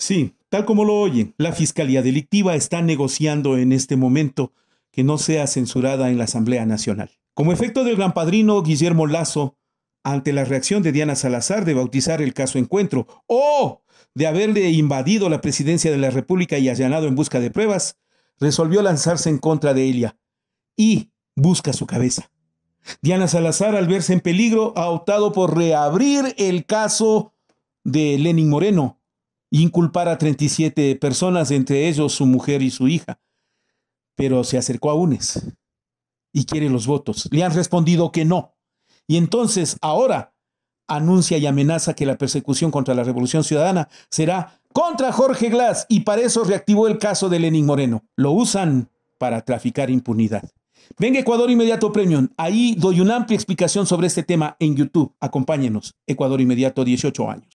Sí, tal como lo oyen, la Fiscalía Delictiva está negociando en este momento que no sea censurada en la Asamblea Nacional. Como efecto del gran padrino Guillermo Lazo, ante la reacción de Diana Salazar de bautizar el caso Encuentro o de haberle invadido la presidencia de la República y allanado en busca de pruebas, resolvió lanzarse en contra de ella y busca su cabeza. Diana Salazar, al verse en peligro, ha optado por reabrir el caso de Lenin Moreno inculpar a 37 personas, entre ellos su mujer y su hija. Pero se acercó a UNES y quiere los votos. Le han respondido que no. Y entonces ahora anuncia y amenaza que la persecución contra la Revolución Ciudadana será contra Jorge Glass y para eso reactivó el caso de Lenin Moreno. Lo usan para traficar impunidad. Venga Ecuador Inmediato Premium. Ahí doy una amplia explicación sobre este tema en YouTube. Acompáñenos. Ecuador Inmediato 18 años.